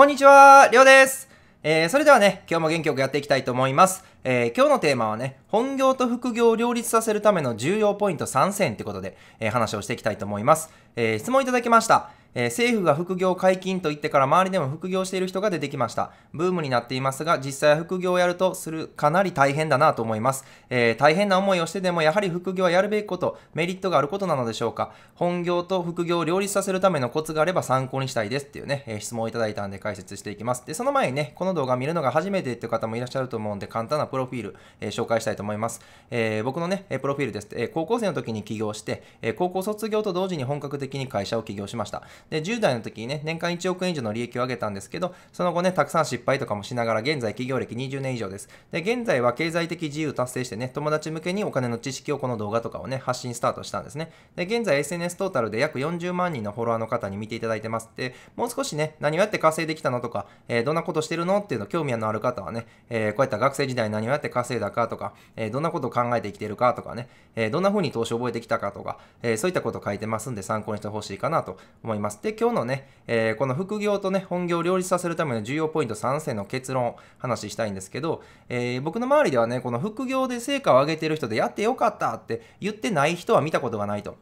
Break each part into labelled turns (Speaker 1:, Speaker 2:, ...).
Speaker 1: こんにちは、りょうです。えー、それではね、今日も元気よくやっていきたいと思います。えー、今日のテーマはね、本業と副業を両立させるための重要ポイント3選ってことで、えー、話をしていきたいと思います。え質問いただきました。えー、政府が副業解禁と言ってから周りでも副業している人が出てきました。ブームになっていますが、実際は副業をやるとするかなり大変だなと思います。えー、大変な思いをしてでもやはり副業はやるべきこと、メリットがあることなのでしょうか。本業と副業を両立させるためのコツがあれば参考にしたいですっていうね、えー、質問をいただいたんで解説していきます。で、その前にね、この動画見るのが初めてっていう方もいらっしゃると思うんで、簡単なプロフィール、え紹介したいと思います。え僕のね、プロフィールです。え高校生の時に起業して、え高校卒業と同時に本格的に会社を起業しました。で、10代の時にね、年間1億円以上の利益を上げたんですけど、その後ね、たくさん失敗とかもしながら、現在企業歴20年以上です。で、現在は経済的自由達成してね、友達向けにお金の知識をこの動画とかをね、発信スタートしたんですね。で、現在 SNS トータルで約40万人のフォロワーの方に見ていただいてます。で、もう少しね、何をやって稼いできたのとか、えー、どんなことしてるのっていうの興味のある方はね、えー、こういった学生時代何をやって稼いだかとか、えー、どんなことを考えて生きてるかとかね、えどんな風に投資を覚えてきたかとか、えそういったことを書いてますんで参考にしてほしいかなと思います。ます。で、今日のね、えー、この副業とね、本業を両立させるための重要ポイント3選の結論話したいんですけど、えー、僕の周りではね、この副業で成果を上げてる人でやってよかったって言ってない人は見たことがないと。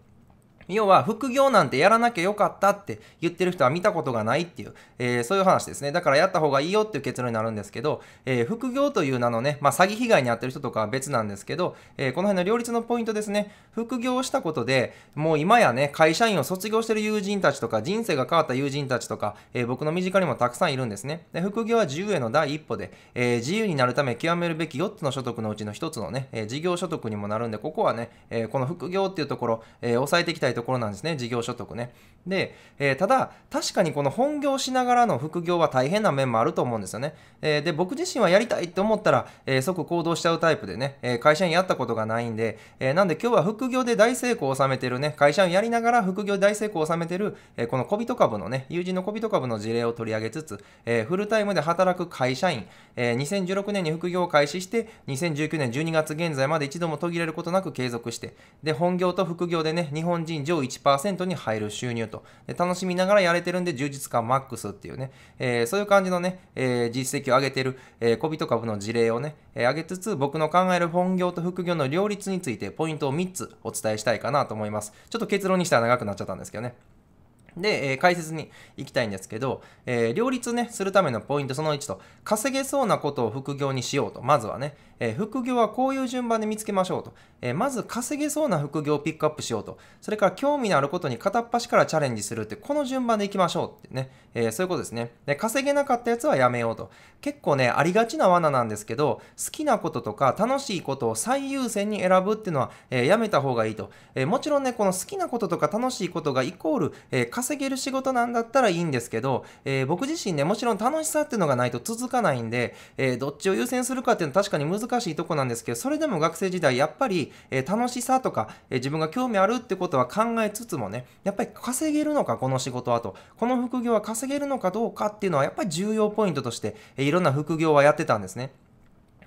Speaker 1: 要は副業なんてやらなきゃよかったって言ってる人は見たことがないっていう、えー、そういう話ですね。だからやった方がいいよっていう結論になるんですけど、えー、副業という名のね、まあ、詐欺被害に遭ってる人とかは別なんですけど、えー、この辺の両立のポイントですね。副業をしたことで、もう今やね、会社員を卒業してる友人たちとか、人生が変わった友人たちとか、えー、僕の身近にもたくさんいるんですね。で副業は自由への第一歩で、えー、自由になるため極めるべき4つの所得のうちの1つのね、え事業所得にもなるんで、ここはね、えこの副業っていうところ、え抑えていきたいとところなんですね、事業所得ね。で、えー、ただ、確かにこの本業しながらの副業は大変な面もあると思うんですよね。えー、で、僕自身はやりたいって思ったら、えー、即行動しちゃうタイプでね、え会社員やったことがないんで、えなんで今日は副業で大成功を収めてるね、会社員やりながら副業で大成功を収めてる、えこの小人株のね、友人の小人株の事例を取り上げつつ、えフルタイムで働く会社員、え2016年に副業を開始して、2019年12月現在まで一度も途切れることなく継続して、で、本業と副業でね、日本人上1%に入る収入と。で楽しみながらやれてるんで充実感マックスっていうね、えー、そういう感じのね、えー、実績を上げてる、えー、小人株の事例をね、え上げつつ、僕の考える本業と副業の両立についてポイントを3つお伝えしたいかなと思います。ちょっと結論にしたら長くなっちゃったんですけどね。で、えー、解説に行きたいんですけど、えー、両立ね、するためのポイントその1と、稼げそうなことを副業にしようと、まずはね、えー、副業はこういう順番で見つけましょうと、えー、まず稼げそうな副業をピックアップしようと、それから興味のあることに片っ端からチャレンジするって、この順番でいきましょうってね、えー、そういうことですねで。稼げなかったやつはやめようと。結構ね、ありがちな罠なんですけど、好きなこととか楽しいことを最優先に選ぶっていうのは、えやめた方がいいと、えもちろんね、この好きなこととか楽しいことがイコール、え稼げる仕事なんだったらいいんですけど、え僕自身ね、もちろん楽しさっていうのがないと続かないんで、えどっちを優先するかっていうのは確かに難難しいとこなんですけど、それでも学生時代、やっぱり、え楽しさとか、え自分が興味あるってことは考えつつもね、やっぱり稼げるのか、この仕事はと、この副業は稼げるのかどうかっていうのは、やっぱり重要ポイントとして、えいろんな副業はやってたんですね。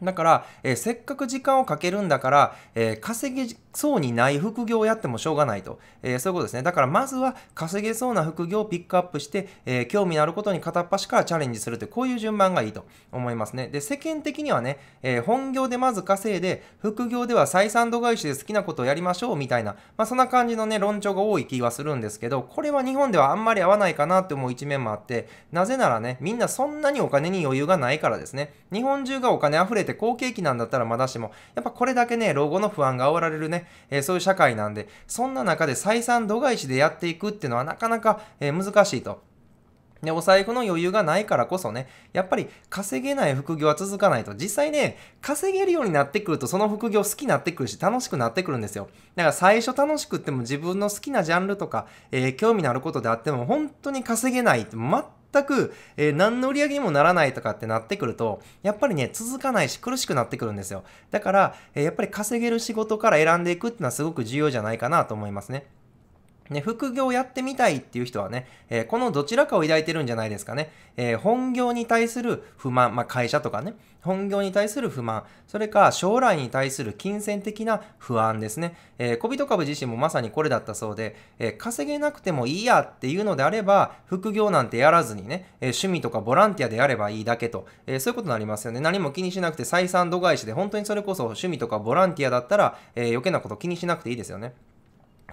Speaker 1: だから、えー、せっかく時間をかけるんだから、えー、稼げそうにない副業をやってもしょうがないと、えー、そういうことですね。だからまずは稼げそうな副業をピックアップして、え興味のあることに片っ端からチャレンジするという、こういう順番がいいと思いますね。で、世間的にはね、え本業でまず稼いで、副業では採算度外視で好きなことをやりましょうみたいな、まあ、そんな感じのね、論調が多い気がするんですけど、これは日本ではあんまり合わないかなって思う一面もあって、なぜならね、みんなそんなにお金に余裕がないからですね。日本中がお金溢れてて好景気なんだったらまだしも、やっぱこれだけね、老後の不安が煽られるね、えー、そういう社会なんで、そんな中で採算度外視でやっていくっていうのはなかなか、えー、難しいと。で、お財布の余裕がないからこそね、やっぱり稼げない副業は続かないと。実際ね、稼げるようになってくると、その副業好きになってくるし、楽しくなってくるんですよ。だから最初楽しくっても自分の好きなジャンルとか、えー、興味のあることであっても、本当に稼げないって、全全く、えー、何の売り上げにもならないとかってなってくると、やっぱりね、続かないし苦しくなってくるんですよ。だから、えー、やっぱり稼げる仕事から選んでいくっていうのはすごく重要じゃないかなと思いますね。ね、副業やってみたいっていう人はね、えー、このどちらかを抱いてるんじゃないですかね。えー、本業に対する不満、まあ、会社とかね、本業に対する不満、それか将来に対する金銭的な不安ですね。えー、小人株自身もまさにこれだったそうで、えー、稼げなくてもいいやっていうのであれば、副業なんてやらずにね、え趣味とかボランティアでやればいいだけと、えそういうことになりますよね。何も気にしなくて採算度外視で、本当にそれこそ趣味とかボランティアだったら、え余計なこと気にしなくていいですよね。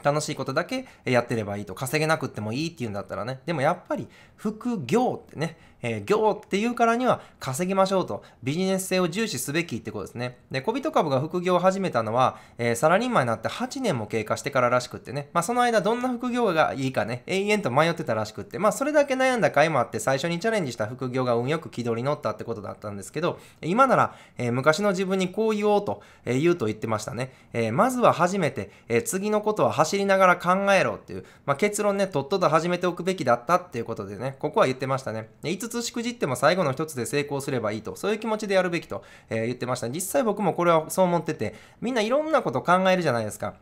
Speaker 1: 楽しいことだけやってればいいと稼げなくってもいいっていうんだったらねでもやっぱり副業ってねえー、業っていうからには稼ぎましょうと、ビジネス性を重視すべきってことですね。で、小人株が副業を始めたのは、えー、サラリーマンになって8年も経過してかららしくってね、まあその間どんな副業がいいかね、永遠と迷ってたらしくって、まあそれだけ悩んだ回もあって、最初にチャレンジした副業が運よく軌道に乗ったってことだったんですけど、今なら、えー、昔の自分にこう言おうと、えー、言うと言ってましたね。えー、まずは初めて、えー、次のことは走りながら考えろっていう、まあ結論ね、とっとと始めておくべきだったっていうことでね、ここは言ってましたね。5つしくじっても最後の一つで成功すればいいと、そういう気持ちでやるべきと、え言ってました。実際僕もこれはそう思ってて、みんないろんなこと考えるじゃないですか。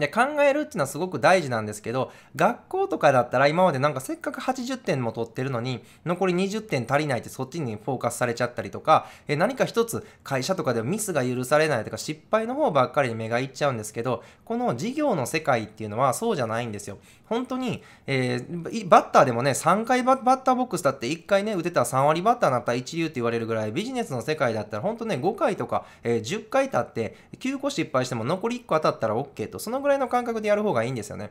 Speaker 1: で考えるっていうのはすごく大事なんですけど学校とかだったら今までなんかせっかく80点も取ってるのに残り20点足りないってそっちにフォーカスされちゃったりとかえ何か一つ会社とかではミスが許されないとか失敗の方ばっかりに目がいっちゃうんですけどこの事業の世界っていうのはそうじゃないんですよ。本当に、えー、バッターでもね3回バッターボックスだって1回ね打てたら3割バッターになったら一流って言われるぐらいビジネスの世界だったら本当ね5回とか、えー、10回経って9個失敗しても残り1個当たったら OK とそのぐらいの感覚でやる方がいいんですよね。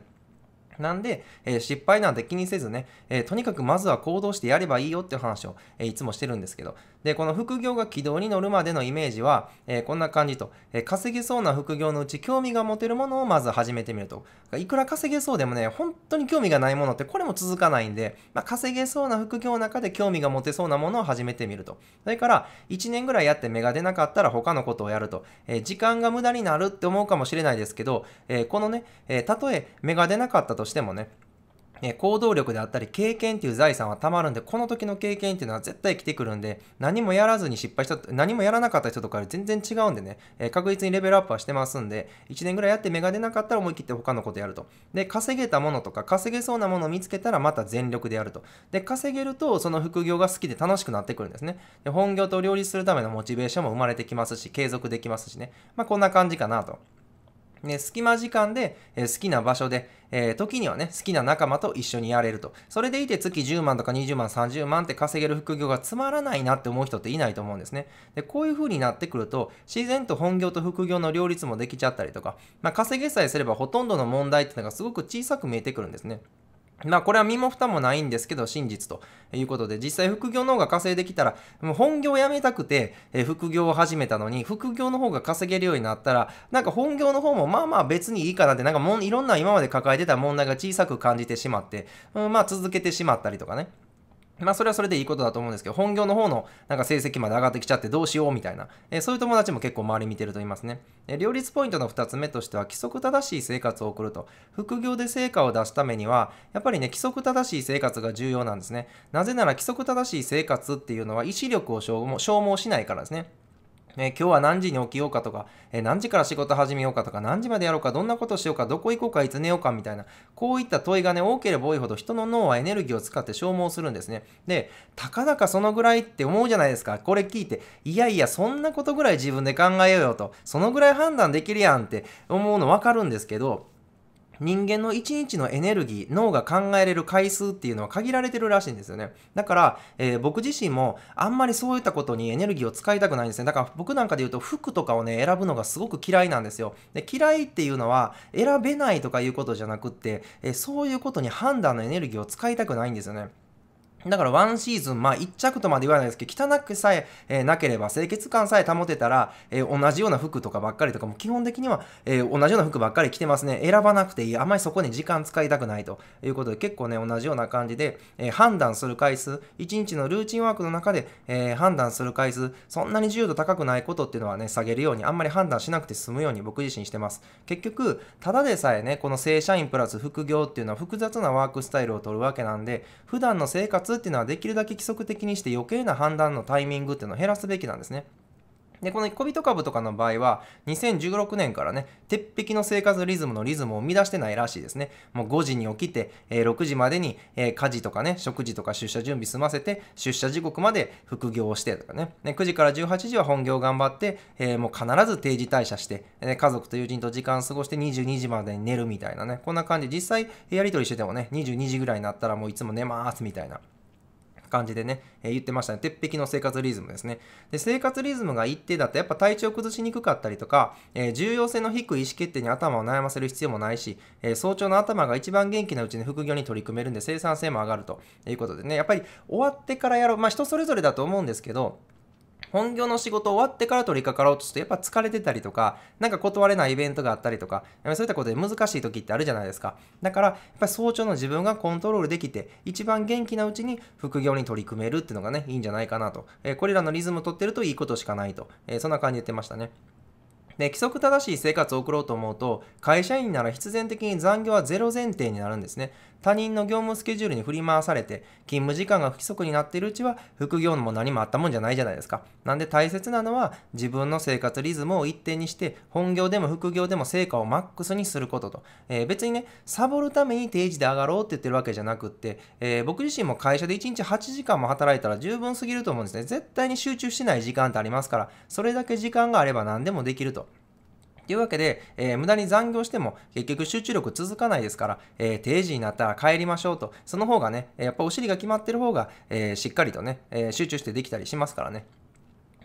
Speaker 1: なんで、えー、失敗なんて気にせずね、えー、とにかくまずは行動してやればいいよっていう話を、えー、いつもしてるんですけど、で、この副業が軌道に乗るまでのイメージは、えこんな感じと、え稼げそうな副業のうち興味が持てるものをまず始めてみると。いくら稼げそうでもね、本当に興味がないものってこれも続かないんで、まあ、稼げそうな副業の中で興味が持てそうなものを始めてみると。それから、1年ぐらいやって芽が出なかったら他のことをやると。え時間が無駄になるって思うかもしれないですけど、えこのね、えたとえ芽が出なかったととしてもね、え行動力であったり経験っていう財産はたまるんで、この時の経験っていうのは絶対来てくるんで、何もやらずに失敗した、何もやらなかった人とかより全然違うんでね、え確実にレベルアップはしてますんで、1年ぐらいやって芽が出なかったら思い切って他のことやると。で、稼げたものとか、稼げそうなものを見つけたらまた全力でやると。で、稼げると、その副業が好きで楽しくなってくるんですね。で、本業と両立するためのモチベーションも生まれてきますし、継続できますしね。まあ、こんな感じかなと。ね、隙間時間で、えー、好きな場所で、えー、時にはね、好きな仲間と一緒にやれると。それでいて月10万とか20万、30万って稼げる副業がつまらないなって思う人っていないと思うんですね。で、こういう風になってくると、自然と本業と副業の両立もできちゃったりとか、まあ、稼げさえすればほとんどの問題っていうのがすごく小さく見えてくるんですね。まあこれは身も蓋もないんですけど真実ということで実際副業の方が稼いできたら本業を辞めたくて副業を始めたのに副業の方が稼げるようになったらなんか本業の方もまあまあ別にいいかなってなんかもいろんな今まで抱えてた問題が小さく感じてしまって、うん、まあ続けてしまったりとかねまあそれはそれでいいことだと思うんですけど、本業の方のなんか成績まで上がってきちゃってどうしようみたいな、えー、そういう友達も結構周り見てると言いますね。えー、両立ポイントの2つ目としては規則正しい生活を送ると。副業で成果を出すためには、やっぱりね、規則正しい生活が重要なんですね。なぜなら規則正しい生活っていうのは意志力を消耗しないからですね。ね、今日は何時に起きようかとか、え何時から仕事始めようかとか、何時までやろうか、どんなことしようか、どこ行こうか、いつ寝ようかみたいな、こういった問いがね、多ければ多いほど人の脳はエネルギーを使って消耗するんですね。で、たかだかそのぐらいって思うじゃないですか。これ聞いて、いやいや、そんなことぐらい自分で考えようよと、そのぐらい判断できるやんって思うの分かるんですけど、人間の1日のエネルギー、脳が考えれる回数っていうのは限られてるらしいんですよね。だから、えー、僕自身もあんまりそういったことにエネルギーを使いたくないんですね。だから僕なんかで言うと服とかをね、選ぶのがすごく嫌いなんですよ。で嫌いっていうのは選べないとかいうことじゃなくって、えー、そういうことに判断のエネルギーを使いたくないんですよね。だからワンシーズン、まあ一着とまで言わないですけど、汚くさええー、なければ、清潔感さえ保てたら、えー、同じような服とかばっかりとかも基本的には、えー、同じような服ばっかり着てますね。選ばなくていい。あまりそこに時間使いたくないということで、結構ね、同じような感じで、え判断する回数、一日のルーチンワークの中で、え判断する回数、そんなに自由度高くないことっていうのはね、下げるように、あんまり判断しなくて済むように僕自身してます。結局、ただでさえね、この正社員プラス副業っていうのは複雑なワークスタイルを取るわけなんで、普段の生活っていうのはできるだけ規則的にして余計な判断のタイミングっていうのを減らすべきなんですね。で、このビ人株とかの場合は、2016年からね、鉄壁の生活リズムのリズムを生み出してないらしいですね。もう5時に起きて、え6時までに、え家事とかね、食事とか出社準備済ませて、出社時刻まで副業をしてとかね。9時から18時は本業頑張って、えもう必ず定時退社して、え家族と友人と時間過ごして22時までに寝るみたいなね。こんな感じ。実際、やりとりしててもね、22時ぐらいになったらもういつも寝ますみたいな。感じでね、えー、言ってましたね。鉄壁の生活リズムですね。で、生活リズムが一定だとやっぱ体調崩しにくかったりとか、えー、重要性の低い意思決定に頭を悩ませる必要もないし、えー、早朝の頭が一番元気なうちに副業に取り組めるんで生産性も上がるということでね、やっぱり終わってからやろう。まあ人それぞれだと思うんですけど、本業の仕事終わってから取り掛かろうとすると、やっぱ疲れてたりとか、なんか断れないイベントがあったりとか、そういったことで難しい時ってあるじゃないですか。だから、やっぱり早朝の自分がコントロールできて、一番元気なうちに副業に取り組めるっていうのがね、いいんじゃないかなと。えー、これらのリズム取ってるといいことしかないと。えー、そんな感じで言ってましたね。で規則正しい生活を送ろうと思うと会社員なら必然的に残業はゼロ前提になるんですね他人の業務スケジュールに振り回されて、勤務時間が不規則になっているうちは、副業も何もあったもんじゃないじゃないですか。なんで大切なのは、自分の生活リズムを一定にして、本業でも副業でも成果をマックスにすることと。えー、別にね、サボるために定時で上がろうって言ってるわけじゃなくって、えー、僕自身も会社で1日8時間も働いたら十分すぎると思うんですね。絶対に集中しない時間ってありますから、それだけ時間があれば何でもできると。というわけで、えー、無駄に残業しても結局集中力続かないですから、えー、定時になったら帰りましょうと、その方がね、やっぱお尻が決まってる方が、えー、しっかりとね、え集中してできたりしますからね。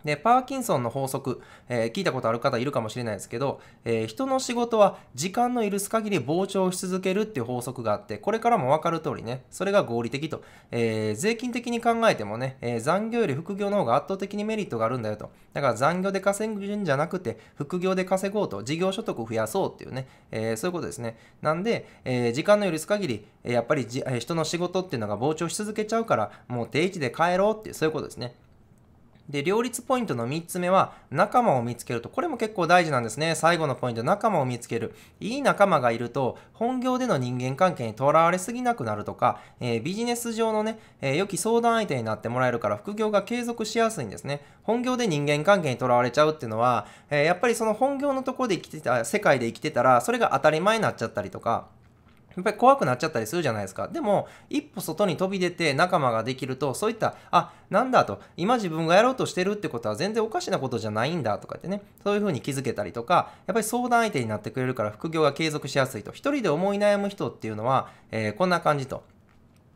Speaker 1: でパーキンソンの法則、えー、聞いたことある方いるかもしれないですけど、えー、人の仕事は時間の許す限り膨張し続けるっていう法則があってこれからも分かる通りねそれが合理的と、えー、税金的に考えてもね、え残業より副業の方が圧倒的にメリットがあるんだよとだから残業で稼ぐんじゃなくて副業で稼ごうと事業所得を増やそうっていうね、えそういうことですねなんで、え時間の許す限りやっぱりじ、え人の仕事っていうのが膨張し続けちゃうからもう定位置で帰ろうっていうそういうことですねで、両立ポイントの3つ目は、仲間を見つけると。これも結構大事なんですね。最後のポイント、仲間を見つける。いい仲間がいると、本業での人間関係にとらわれすぎなくなるとか、えー、ビジネス上のね、えー、良き相談相手になってもらえるから、副業が継続しやすいんですね。本業で人間関係にとらわれちゃうっていうのは、えー、やっぱりその本業のところで生きてた、世界で生きてたら、それが当たり前になっちゃったりとか、やっぱり怖くなっちゃったりするじゃないですか。でも、一歩外に飛び出て仲間ができると、そういった、あ、なんだと、今自分がやろうとしてるってことは全然おかしなことじゃないんだとかってね、そういうふうに気づけたりとか、やっぱり相談相手になってくれるから副業が継続しやすいと。一人で思い悩む人っていうのは、えー、こんな感じと。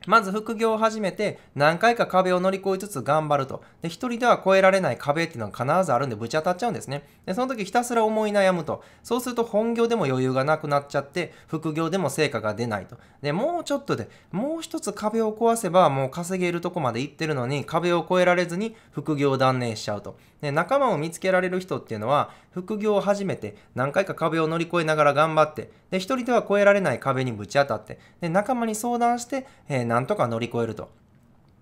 Speaker 1: まず副業を始めて何回か壁を乗り越えつつ頑張ると。で、一人では越えられない壁っていうのが必ずあるんでぶち当たっちゃうんですね。で、その時ひたすら思い悩むと。そうすると本業でも余裕がなくなっちゃって、副業でも成果が出ないと。で、もうちょっとで、もう一つ壁を壊せばもう稼げるとこまで行ってるのに壁を越えられずに副業を断念しちゃうと。で仲間を見つけられる人っていうのは副業を始めて何回か壁を乗り越えながら頑張ってで一人では越えられない壁にぶち当たってで仲間に相談して、えー、なんとか乗り越えると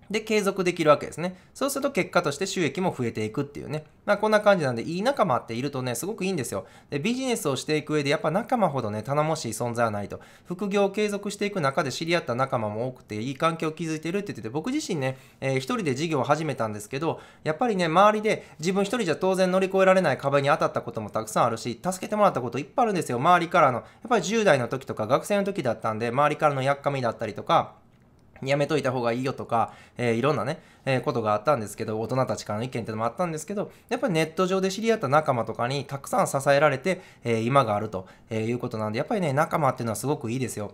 Speaker 1: で、継続できるわけですね。そうすると結果として収益も増えていくっていうね。まあ、こんな感じなんで、いい仲間っているとね、すごくいいんですよ。で、ビジネスをしていく上で、やっぱ仲間ほどね、頼もしい存在はないと。副業を継続していく中で知り合った仲間も多くて、いい環境を築いてるって言ってて、僕自身ね、えー、一人で事業を始めたんですけど、やっぱりね、周りで自分一人じゃ当然乗り越えられない壁に当たったこともたくさんあるし、助けてもらったこといっぱいあるんですよ。周りからの。やっぱり10代の時とか学生の時だったんで、周りからのやっかみだったりとか、やめといた方がいいよとか、えー、いろんなね、えー、ことがあったんですけど、大人たちからの意見っていうのもあったんですけど、やっぱりネット上で知り合った仲間とかにたくさん支えられて、えー、今があるということなんで、やっぱりね、仲間っていうのはすごくいいですよ。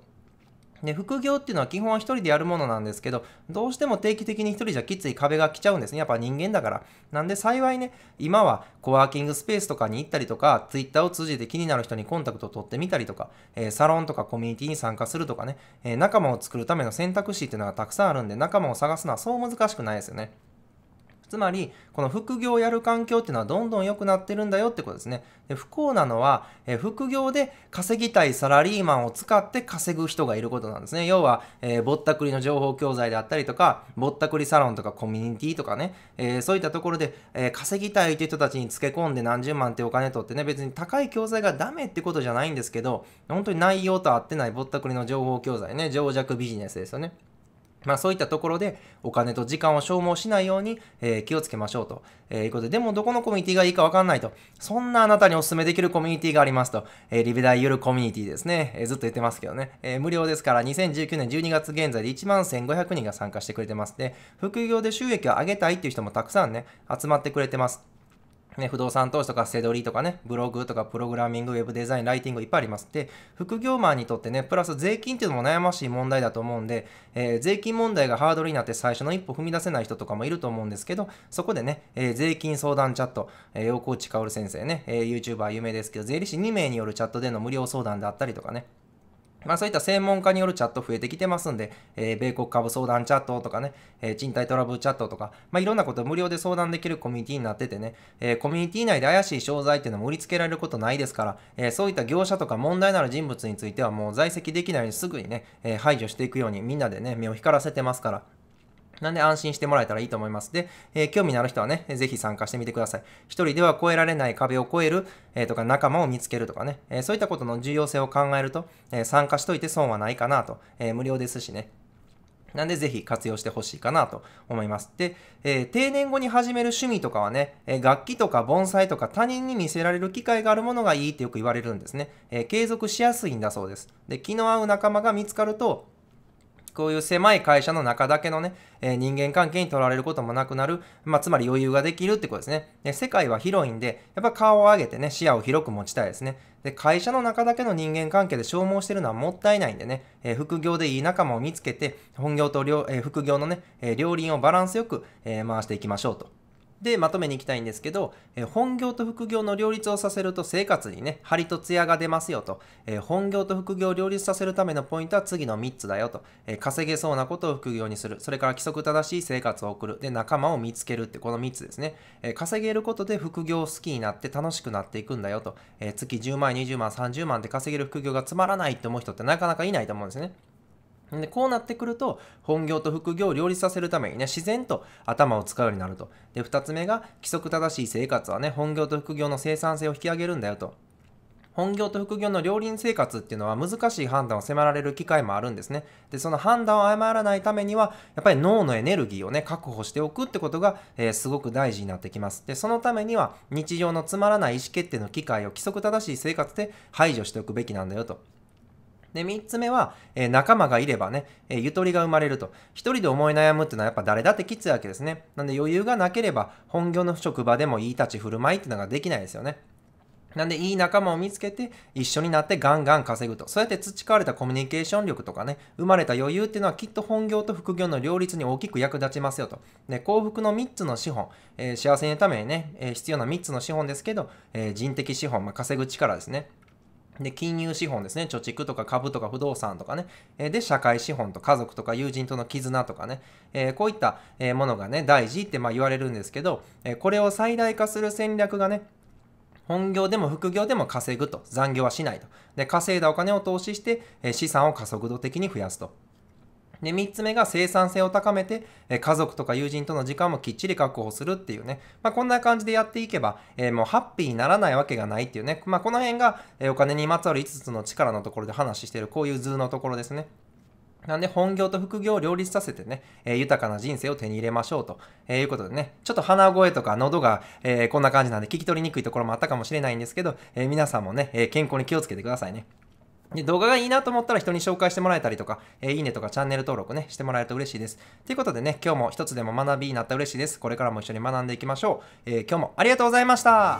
Speaker 1: で副業っていうのは基本は1人でやるものなんですけどどうしても定期的に1人じゃきつい壁が来ちゃうんですねやっぱ人間だからなんで幸いね今はコワーキングスペースとかに行ったりとか Twitter を通じて気になる人にコンタクトを取ってみたりとか、えー、サロンとかコミュニティに参加するとかね、えー、仲間を作るための選択肢っていうのがたくさんあるんで仲間を探すのはそう難しくないですよねつまり、この副業をやる環境っていうのはどんどん良くなってるんだよってことですね。で不幸なのは、え副業で稼ぎたいサラリーマンを使って稼ぐ人がいることなんですね。要は、えー、ぼったくりの情報教材であったりとか、ぼったくりサロンとかコミュニティとかね、えー、そういったところで、えー、稼ぎたいという人たちにつけ込んで何十万ってお金取ってね、別に高い教材がダメってことじゃないんですけど、本当に内容と合ってないぼったくりの情報教材ね、情弱ビジネスですよね。まあそういったところでお金と時間を消耗しないように、えー、気をつけましょうと、えー、いうことで、でもどこのコミュニティがいいかわかんないと、そんなあなたにお勧めできるコミュニティがありますと、えー、リベダイユルコミュニティですね、えー、ずっと言ってますけどね、えー、無料ですから2019年12月現在で1万1500人が参加してくれてますで、副業で収益を上げたいっていう人もたくさんね、集まってくれてます。ね、不動産投資とか、せどりとかね、ブログとか、プログラミング、ウェブデザイン、ライティングいっぱいあります。で、副業マンにとってね、プラス税金っていうのも悩ましい問題だと思うんで、えー、税金問題がハードルになって最初の一歩踏み出せない人とかもいると思うんですけど、そこでね、えー、税金相談チャット、えー、大河内薫先生ね、えー、YouTuber 有名ですけど、税理士2名によるチャットでの無料相談であったりとかね、まあそういった専門家によるチャット増えてきてますんで、えー、米国株相談チャットとかね、えー、賃貸トラブルチャットとか、まあいろんなこと無料で相談できるコミュニティになっててね、えー、コミュニティ内で怪しい商材っていうのも売りつけられることないですから、えそういった業者とか問題のある人物についてはもう在籍できないようにすぐにね、え排除していくようにみんなでね、目を光らせてますから、なんで安心してもらえたらいいと思います。で、えー、興味のある人はね、ぜひ参加してみてください。一人では越えられない壁を越える、えー、とか仲間を見つけるとかね、えー、そういったことの重要性を考えると、え参加しといて損はないかなと、え無料ですしね。なんでぜひ活用してほしいかなと思います。で、え定年後に始める趣味とかはね、え楽器とか盆栽とか他人に見せられる機会があるものがいいってよく言われるんですね。え継続しやすいんだそうです。で、気の合う仲間が見つかると、こういう狭い会社の中だけのね、えー、人間関係にとられることもなくなる、まあ、つまり余裕ができるってことですね。で世界は広いんで、やっぱ顔を上げてね、視野を広く持ちたいですね。で、会社の中だけの人間関係で消耗してるのはもったいないんでね、えー、副業でいい仲間を見つけて、本業とえー、副業のね、え両輪をバランスよく、え回していきましょうと。でまとめにいきたいんですけど、え本業と副業の両立をさせると生活にね、張りと艶が出ますよと、え本業と副業を両立させるためのポイントは次の3つだよと、え稼げそうなことを副業にする、それから規則正しい生活を送る、で、仲間を見つけるってこの3つですね、え稼げることで副業を好きになって楽しくなっていくんだよと、え月10万、20万、30万で稼げる副業がつまらないって思う人ってなかなかいないと思うんですね。でこうなってくると本業と副業を両立させるためにね自然と頭を使うようになるとで2つ目が規則正しい生活はね本業と副業の生産性を引き上げるんだよと本業と副業の両輪生活っていうのは難しい判断を迫られる機会もあるんですね。で、その判断を誤らないためには、やっぱり脳のエネルギーをね、確保しておくってことが、えー、すごく大事になってきます。で、そのためには、日常のつまらない意思決定の機会を規則正しい生活で排除しておくべきなんだよと。で、3つ目は、えー、仲間がいればね、えー、ゆとりが生まれると。一人で思い悩むっていうのはやっぱ誰だってきついわけですね。なんで余裕がなければ、本業の職場でもいい立ち振る舞いっていうのができないですよね。なんでいい仲間を見つけて一緒になってガンガン稼ぐと。そうやって培われたコミュニケーション力とかね、生まれた余裕っていうのはきっと本業と副業の両立に大きく役立ちますよと。で、幸福の3つの資本、えー、幸せのためにね、えー、必要な3つの資本ですけど、えー、人的資本、まあ、稼ぐ力ですね。で、金融資本ですね。貯蓄とか株とか不動産とかね。えで、社会資本と家族とか友人との絆とかね。えー、こういったものがね、大事ってまあ言われるんですけど、えこれを最大化する戦略がね、本業でも副業でも稼ぐと。残業はしないと。で、稼いだお金を投資して、え資産を加速度的に増やすと。で、3つ目が生産性を高めて、え家族とか友人との時間もきっちり確保するっていうね、まあ、こんな感じでやっていけば、えー、もうハッピーにならないわけがないっていうね、まあ、この辺が、えお金にまつわる5つの力のところで話してる、こういう図のところですね。なんで本業と副業を両立させてね、えー、豊かな人生を手に入れましょうと、えー、いうことでね、ちょっと鼻声とか喉が、えー、こんな感じなんで聞き取りにくいところもあったかもしれないんですけど、え皆さんもね、え健康に気をつけてくださいね。で、動画がいいなと思ったら人に紹介してもらえたりとか、えー、いいねとかチャンネル登録ね、してもらえると嬉しいです。ということでね、今日も一つでも学びになったら嬉しいです。これからも一緒に学んでいきましょう。えー、今日もありがとうございました。